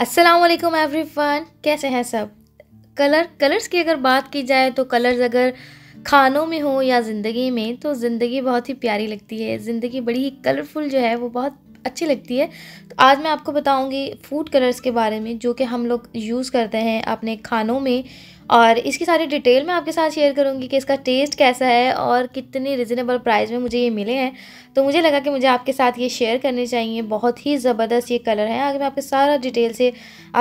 Aslam every one कैसे हैं सब कलर कलर्स की अगर बात की जाए तो कलर्स अगर खानों में हो या ज़िंदगी में तो ज़िंदगी बहुत ही प्यारी लगती है ज़िंदगी बड़ी ही कलरफुल जो है वो बहुत अच्छी लगती है तो आज मैं आपको बताऊंगी फूड कलर्स के बारे में जो कि हम लोग यूज़ करते हैं अपने खानों में और इसकी सारी डिटेल मैं आपके साथ शेयर करूँगी कि इसका टेस्ट कैसा है और कितनी रिजनेबल प्राइस में मुझे ये मिले हैं तो मुझे लगा कि मुझे आपके साथ ये शेयर करने चाहिए बहुत ही ज़बरदस्त ये कलर है आगे मैं आपके सारा डिटेल से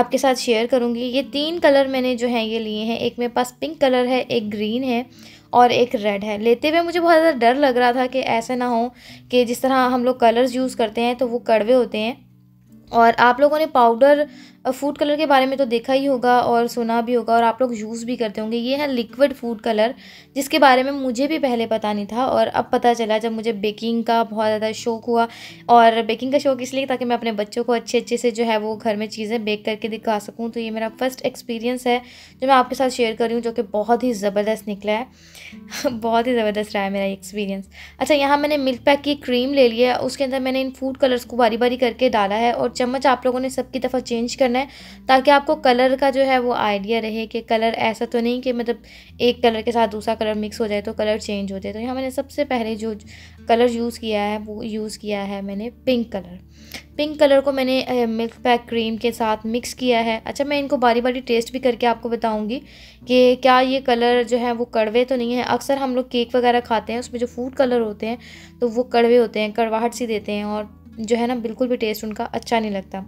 आपके साथ शेयर करूँगी ये तीन कलर मैंने जो है ये लिए हैं एक मेरे पास पिंक कलर है एक ग्रीन है और एक रेड है लेते हुए मुझे बहुत ज़्यादा डर लग रहा था कि ऐसा ना हो कि जिस तरह हम लोग कलर्स यूज़ करते हैं तो वो कड़वे होते हैं और आप लोगों ने पाउडर फूड कलर के बारे में तो देखा ही होगा और सुना भी होगा और आप लोग यूज़ भी करते होंगे ये है लिक्विड फूड कलर जिसके बारे में मुझे भी पहले पता नहीं था और अब पता चला जब मुझे बेकिंग का बहुत ज़्यादा शौक हुआ और बेकिंग का शौक इसलिए ताकि मैं अपने बच्चों को अच्छे अच्छे से जो है वो घर में चीज़ें बेक करके दिखा सकूँ तो ये मेरा फर्स्ट एक्सपीरियंस है जो मैं आपके साथ शेयर कर रही हूँ जो कि बहुत ही ज़बरदस्त निकला है बहुत ही ज़बरदस्त रहा है मेरा एक्सपीरियंस अच्छा यहाँ मैंने मिल्क पैक की क्रीम ले लिया उसके अंदर मैंने इन फूड कलर्स को बारी बारी करके डाला है और चम्मच आप लोगों ने सबकी दफ़ा चेंज करना करना है ताकि आपको कलर का जो है वो आइडिया रहे कि कलर ऐसा तो नहीं कि मतलब एक कलर के साथ दूसरा कलर मिक्स हो जाए तो कलर चेंज हो जाए तो यहाँ मैंने सबसे पहले जो कलर यूज़ किया है वो यूज़ किया है मैंने पिंक कलर पिंक कलर को मैंने मिल्क पैक क्रीम के साथ मिक्स किया है अच्छा मैं इनको बारी बारी टेस्ट भी करके आपको बताऊंगी कि क्या ये कलर जो है वो कड़वे तो नहीं है अक्सर हम लोग केक वगैरह खाते हैं उसमें जो फूड कलर होते हैं तो वो कड़वे होते हैं कड़वाहट सी देते हैं और जो है ना बिल्कुल भी टेस्ट उनका अच्छा नहीं लगता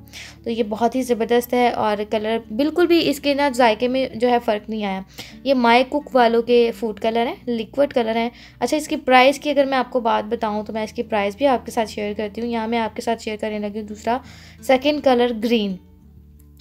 तो ये बहुत ही ज़बरदस्त है और कलर बिल्कुल भी इसके ना जायके में जो है फ़र्क नहीं आया ये माई कुक वालों के फूड कलर हैं लिक्विड कलर हैं अच्छा इसकी प्राइस की अगर मैं आपको बात बताऊँ तो मैं इसकी प्राइस भी आपके साथ शेयर करती हूँ यहाँ मैं आपके साथ शेयर करने लगी हूँ दूसरा सेकेंड कलर ग्रीन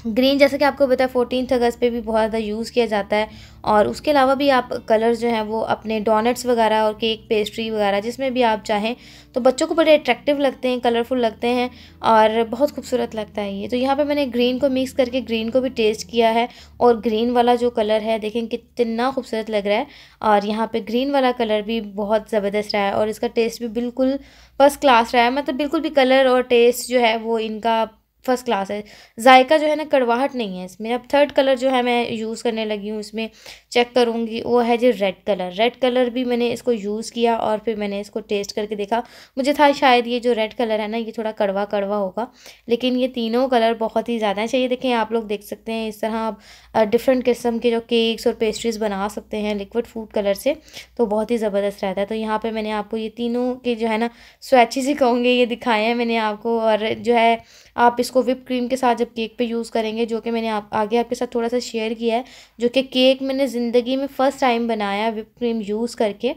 ग्रीन जैसा कि आपको बताया फोर्टीन अगस्त पे भी बहुत ज़्यादा यूज़ किया जाता है और उसके अलावा भी आप कलर्स जो हैं वो अपने डोनट्स वगैरह और केक पेस्ट्री वगैरह जिसमें भी आप चाहें तो बच्चों को बड़े अट्रैक्टिव लगते हैं कलरफुल लगते हैं और बहुत खूबसूरत लगता है ये तो यहाँ पे मैंने ग्रीन को मिक्स करके ग्रीन को भी टेस्ट किया है और ग्रीन वाला जो कलर है देखें कितना खूबसूरत लग रहा है और यहाँ पर ग्रीन वाला कलर भी बहुत ज़बरदस्त रहा है और इसका टेस्ट भी बिल्कुल फर्स्ट क्लास रहा है मतलब बिल्कुल भी कलर और टेस्ट जो है वो इनका फर्स्ट क्लास है जायका जो है ना कड़वाहट नहीं है इसमें अब थर्ड कलर जो है मैं यूज़ करने लगी हूँ इसमें चेक करूँगी वो है जो रेड कलर रेड कलर भी मैंने इसको यूज़ किया और फिर मैंने इसको टेस्ट करके देखा मुझे था शायद ये जो रेड कलर है ना ये थोड़ा कड़वा कड़वा होगा लेकिन ये तीनों कलर बहुत ही ज़्यादा है चाहिए देखें आप लोग देख सकते हैं इस तरह आप डिफरेंट किस्म के जो केक्स और पेस्ट्रीज़ बना सकते हैं लिक्विड फूड कलर से तो बहुत ही ज़बरदस्त रहता है तो यहाँ पर मैंने आपको ये तीनों के जो है ना स्वेचेज़ ही कहूँगी ये दिखाए हैं मैंने आपको और जो है आप इसको विप क्रीम के साथ जब केक पे यूज़ करेंगे जो कि मैंने आप आगे आपके साथ थोड़ा सा शेयर किया है जो कि केक मैंने ज़िंदगी में फ़र्स्ट टाइम बनाया विप क्रीम यूज़ करके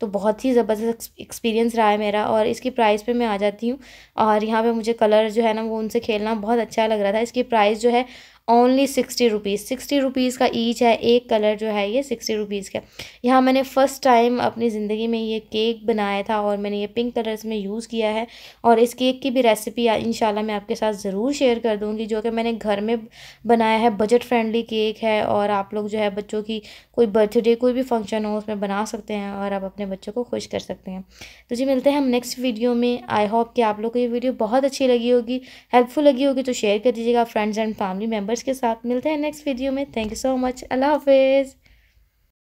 तो बहुत ही ज़बरदस्त एक्सपीरियंस रहा है मेरा और इसकी प्राइस पे मैं आ जाती हूँ और यहाँ पे मुझे कलर जो है ना वो उनसे खेलना बहुत अच्छा लग रहा था इसकी प्राइस जो है only sixty rupees sixty rupees का ईच है एक कलर जो है ये सिक्सटी रुपीज़ का यहाँ मैंने फ़र्स्ट टाइम अपनी ज़िंदगी में ये केक बनाया था और मैंने ये पिंक कलर इसमें यूज़ किया है और इस केक की भी रेसिपी इन मैं आपके साथ ज़रूर शेयर कर दूँगी जो कि मैंने घर में बनाया है बजट फ्रेंडली केक है और आप लोग जो है बच्चों की कोई बर्थडे कोई भी फंक्शन हो उसमें बना सकते हैं और आप अपने बच्चों को खुश कर सकते हैं तो जी मिलते हैं हम नेक्स्ट वीडियो में आई होप कि आप लोग को ये वीडियो बहुत अच्छी लगी होगी हेल्पफुल लगी होगी तो शेयर कर दीजिएगा फ्रेंड्स एंड फैमिली मेम्बर्स के साथ मिलते हैं नेक्स्ट वीडियो में थैंक यू सो मच अल्लाह हाफिज़